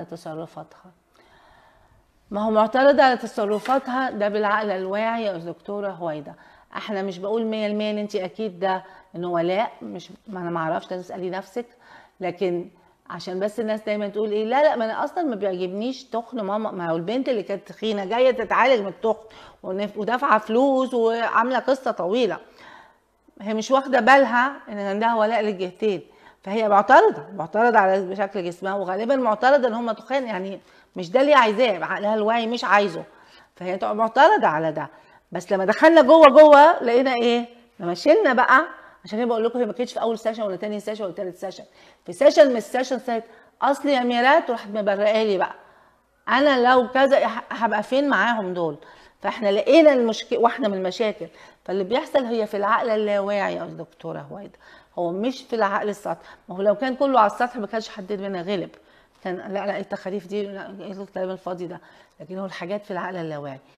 لتصرفاتها ما هو معترض على تصرفاتها ده بالعقل الواعي يا دكتورة هويدا احنا مش بقول 100% ان انت اكيد ده انه ولاء مش ما انا ما اعرفش تسالي نفسك لكن عشان بس الناس دايما تقول ايه لا لا ما انا اصلا ما بيعجبنيش تخن ماما ما هو البنت اللي كانت تخينه جايه تتعالج من التخن ودافعه فلوس وعامله قصه طويله هي مش واخده بالها ان عندها ولاء للجهتين فهي معترضه معترضه على شكل جسمها وغالبا معترضه ان هم تخان يعني مش ده اللي عايزاه عقلها الواعي مش عايزه فهي تبقى معترضه على ده بس لما دخلنا جوه جوه لقينا ايه لما شلنا بقى عشان كده بقول لكم هي ما كانتش في اول سيشن ولا ثاني سيشن ولا ثالث سيشن في سيشن من السيشن ساعه اصلي يا ميرات وراحت مبرقالي بقى انا لو كذا هبقى فين معاهم دول فاحنا لقينا المشكله واحده من المشاكل فاللي بيحصل هي في العقل اللاواعي يا دكتوره هويدا هو مش في العقل السطحي ما هو لو كان كله على السطح ما كانش حد مننا غلب كان لا لا التخاريف دي لا ايه الكلام الفاضي ده لكن هو الحاجات في العقل اللاواعي